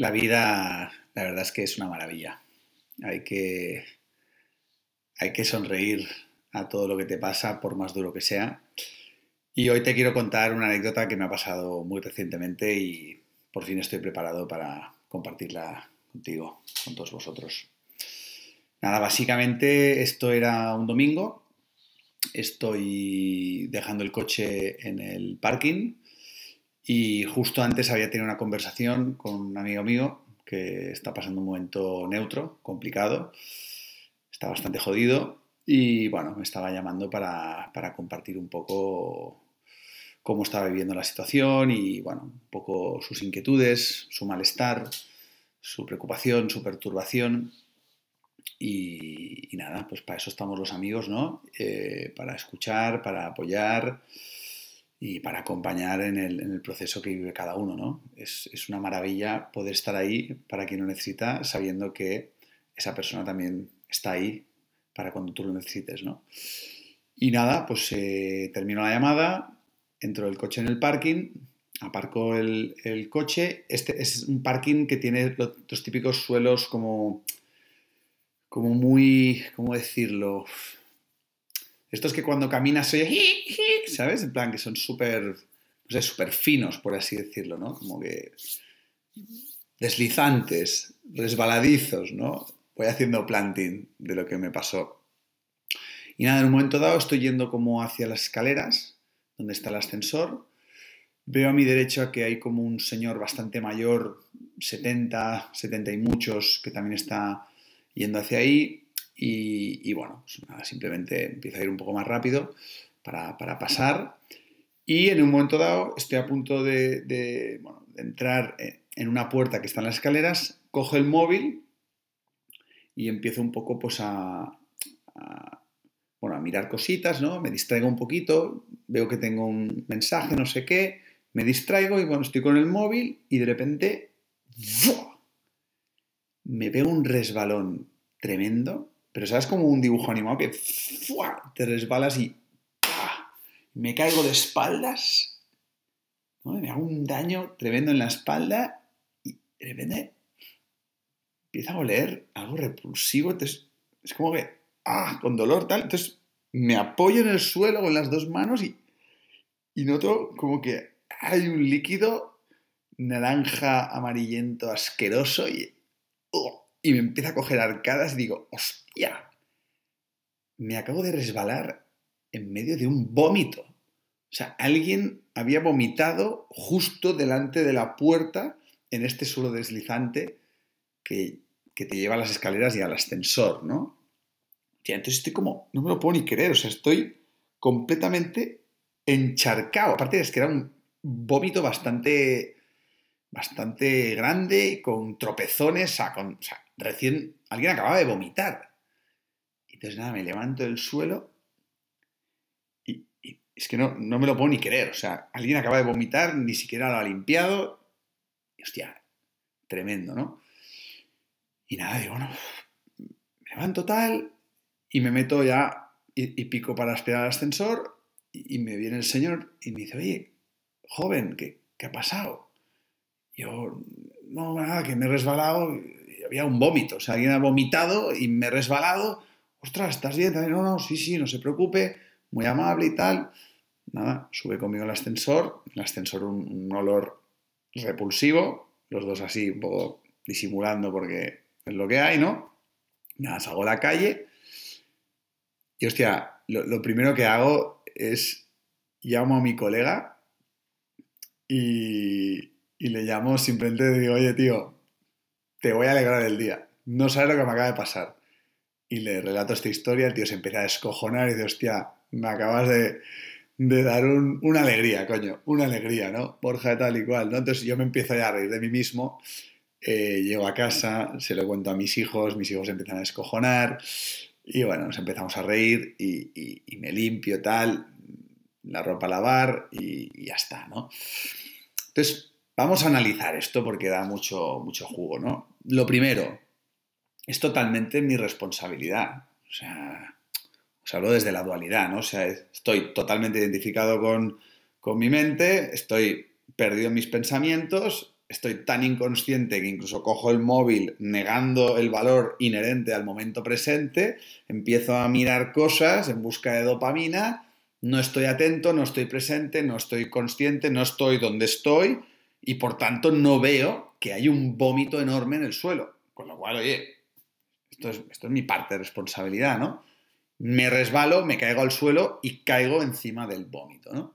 La vida, la verdad es que es una maravilla. Hay que, hay que sonreír a todo lo que te pasa, por más duro que sea. Y hoy te quiero contar una anécdota que me ha pasado muy recientemente y por fin estoy preparado para compartirla contigo, con todos vosotros. Nada, básicamente esto era un domingo. Estoy dejando el coche en el parking y justo antes había tenido una conversación con un amigo mío que está pasando un momento neutro, complicado, está bastante jodido y bueno, me estaba llamando para, compartir un poco cómo estaba viviendo la situación y bueno, un poco sus inquietudes, su malestar, su preocupación, su perturbación. Y, nada, pues para eso estamos los amigos, ¿no? Eh, para escuchar, para apoyar y para acompañar en el, proceso que vive cada uno. ¿no? Es, una maravilla poder estar ahí para quien lo necesita, sabiendo que esa persona también está ahí para cuando tú lo necesites. ¿no? Y nada, pues eh, terminó la llamada, entró el coche en el parking, aparcó el, coche. Este es un parking que tiene los, típicos suelos como, como muy, ¿cómo decirlo? Esto es que cuando caminas soy oye, ¿sabes? En plan, que son súper, no sé, súper finos, por así decirlo, ¿no? Como que deslizantes, resbaladizos, ¿no? Voy haciendo planting de lo que me pasó. Y nada, en un momento dado estoy yendo como hacia las escaleras, donde está el ascensor. Veo a mi derecha que hay como un señor bastante mayor, 70, 70 y muchos, que también está yendo hacia ahí. Y, bueno, pues simplemente empiezo a ir un poco más rápido para, pasar. Y en un momento dado estoy a punto de, entrar e, en una puerta que está en las escaleras, cojo el móvil y empiezo un poco pues a, bueno, a mirar cositas, ¿no? Me distraigo un poquito, veo que tengo un mensaje, no sé qué, me distraigo y bueno, estoy con el móvil y de repente me veo un resbalón tremendo pero sabes como un dibujo animado que te resbalas y me caigo de espaldas, me hago un daño tremendo en la espalda y de repente empieza a oler algo repulsivo, entonces es como que ¡ah! con dolor tal, entonces me apoyo en el suelo con las dos manos y, y noto como que hay un líquido naranja amarillento asqueroso y, ¡oh! y me empieza a coger arcadas y digo, me acabo de resbalar en medio de un vómito. O sea, alguien había vomitado justo delante de la puerta en este suelo deslizante que, te lleva a las escaleras y al ascensor, ¿no? Y entonces estoy como, no me lo puedo ni creer, o sea, estoy completamente encharcado. Aparte es que era un vómito bastante, bastante grande con tropezones, recién alguien acababa de vomitar. Entonces, nada, me levanto del suelo y, es que no, me lo puedo ni creer. O sea, alguien acaba de vomitar, ni siquiera lo ha limpiado. hostia, tremendo, ¿no? Y nada, digo, bueno, me levanto tal y me meto ya y, pico para esperar al ascensor y, me viene el señor y me dice, oye, joven, ¿qué, ha pasado? Yo, no, nada, que me he resbalado, y había un vómito, o sea, alguien ha vomitado y me he resbalado ostras, ¿estás bien? No, no, sí, sí, no se preocupe, muy amable y tal. Nada, sube conmigo al ascensor, el ascensor un, olor repulsivo, los dos así un poco disimulando porque es lo que hay, ¿no? Nada, salgo a la calle y hostia, lo, primero que hago es llamo a mi colega y, le llamo simplemente y digo, oye tío, te voy a alegrar el día. No sabes lo que me acaba de pasar y le relato esta historia, el tío se empieza a escojonar y dice, hostia, me acabas de, dar una alegría, coño, una alegría, ¿no? Borja tal y cual, ¿no? Entonces yo me empiezo ya a reír de mí mismo, eh, llego a casa, se lo cuento a mis hijos, mis hijos empiezan a escojonar... y bueno, nos empezamos a reír y, me limpio tal, la ropa a lavar y, ya está, ¿no? Entonces, vamos a analizar esto porque da mucho, mucho jugo, ¿no? Lo primero, es totalmente mi responsabilidad. O sea, os hablo desde la dualidad, ¿no? O sea, estoy totalmente identificado con, con mi mente, estoy perdido en mis pensamientos, estoy tan inconsciente que incluso cojo el móvil negando el valor inherente al momento presente, empiezo a mirar cosas en busca de dopamina, no estoy atento, no estoy presente, no estoy consciente, no estoy donde estoy y por tanto no veo que hay un vómito enorme en el suelo. Con lo cual, oye, entonces, esto es mi parte de responsabilidad, ¿no? Me resbalo, me caigo al suelo y caigo encima del vómito, ¿no?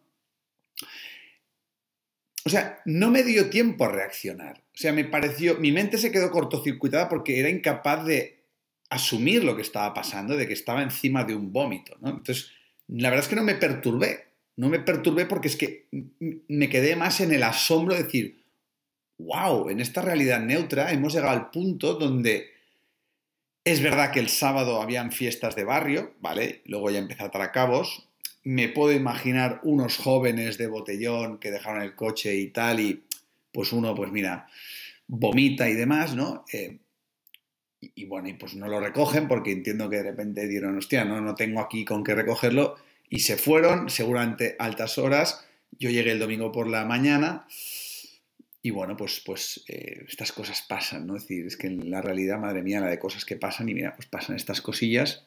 O sea, no me dio tiempo a reaccionar. O sea, me pareció, mi mente se quedó cortocircuitada porque era incapaz de asumir lo que estaba pasando, de que estaba encima de un vómito, ¿no? Entonces, la verdad es que no me perturbé, no me perturbé porque es que me quedé más en el asombro de decir, wow, en esta realidad neutra hemos llegado al punto donde es verdad que el sábado habían fiestas de barrio, ¿vale? Luego ya empezó a cabos. Me puedo imaginar unos jóvenes de botellón que dejaron el coche y tal, y pues uno, pues mira, vomita y demás, ¿no? Eh, y, bueno, y pues no lo recogen porque entiendo que de repente dieron, hostia, no, no tengo aquí con qué recogerlo, y se fueron, seguramente altas horas. Yo llegué el domingo por la mañana. Y bueno, pues, pues eh, estas cosas pasan, ¿no? Es decir, es que en la realidad, madre mía, la de cosas que pasan y mira, pues pasan estas cosillas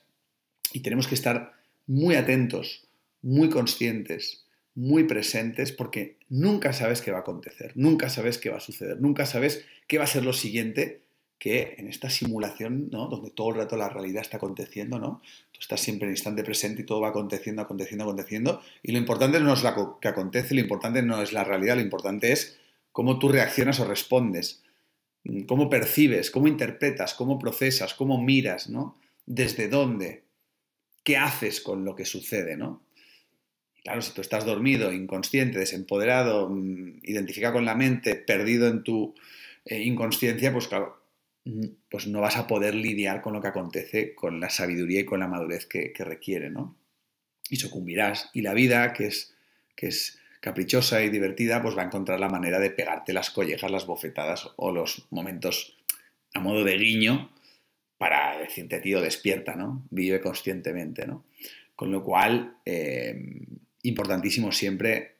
y tenemos que estar muy atentos, muy conscientes, muy presentes, porque nunca sabes qué va a acontecer, nunca sabes qué va a suceder, nunca sabes qué va a ser lo siguiente que en esta simulación, ¿no? Donde todo el rato la realidad está aconteciendo, ¿no? Tú estás siempre en el instante presente y todo va aconteciendo, aconteciendo, aconteciendo. Y lo importante no es lo que acontece, lo importante no es la realidad, lo importante es cómo tú reaccionas o respondes, mm, cómo percibes, cómo interpretas, cómo procesas, cómo miras, ¿no? Desde dónde, qué haces con lo que sucede, ¿no? Claro, si tú estás dormido, inconsciente, desempoderado, mm, identificado con la mente, perdido en tu eh, inconsciencia, pues claro, mm, pues no vas a poder lidiar con lo que acontece con la sabiduría y con la madurez que, requiere, ¿no? Y sucumbirás. Y la vida, que es, que es caprichosa y divertida, pues va a encontrar la manera de pegarte las collejas, las bofetadas o los momentos a modo de guiño para decirte, tío, despierta, ¿no? Vive conscientemente, ¿no? Con lo cual, eh, importantísimo siempre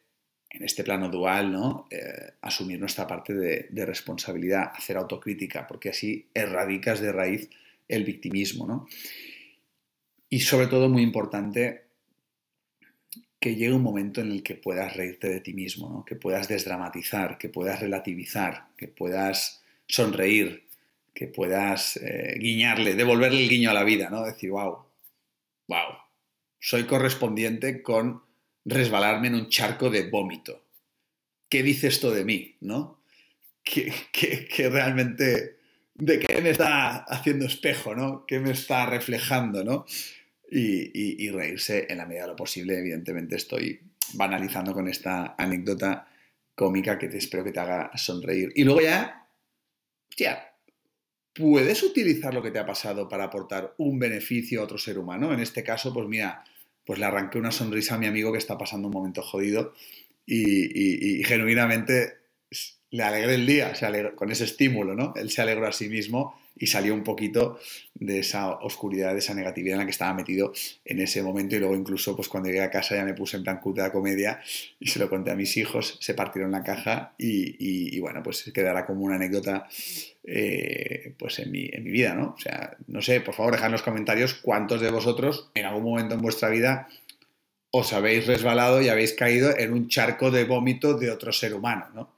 en este plano dual, ¿no? Eh, asumir nuestra parte de, de, responsabilidad, hacer autocrítica, porque así erradicas de raíz el victimismo, ¿no? Y sobre todo, muy importante, que llegue un momento en el que puedas reírte de ti mismo, ¿no? que puedas desdramatizar, que puedas relativizar, que puedas sonreír, que puedas eh, guiñarle, devolverle el guiño a la vida, ¿no? Decir, wow, wow, soy correspondiente con resbalarme en un charco de vómito. ¿Qué dice esto de mí, no? Que, realmente, ¿de qué me está haciendo espejo, no? ¿Qué me está reflejando, no? y, reírse en la medida de lo posible. Evidentemente estoy banalizando con esta anécdota cómica que espero que te haga sonreír. Y luego ya, ya, puedes utilizar lo que te ha pasado para aportar un beneficio a otro ser humano. En este caso, pues mira, pues le arranqué una sonrisa a mi amigo que está pasando un momento jodido y, genuinamente le alegré el día, con ese estímulo, ¿no? Él se alegró a sí mismo y salió un poquito de esa oscuridad, de esa negatividad en la que estaba metido en ese momento y luego incluso pues cuando llegué a casa ya me puse en plan de la comedia y se lo conté a mis hijos, se partieron la caja y, bueno, pues quedará como una anécdota eh, pues en mi, en mi vida, ¿no? O sea, no sé, por favor dejad en los comentarios cuántos de vosotros en algún momento en vuestra vida os habéis resbalado y habéis caído en un charco de vómito de otro ser humano, ¿no?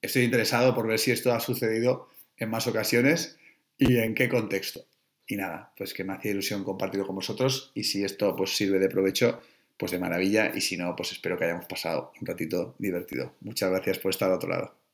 Estoy interesado por ver si esto ha sucedido en más ocasiones y en qué contexto. Y nada, pues que me hacía ilusión compartirlo con vosotros y si esto pues sirve de provecho, pues de maravilla y si no, pues espero que hayamos pasado un ratito divertido. Muchas gracias por estar al otro lado.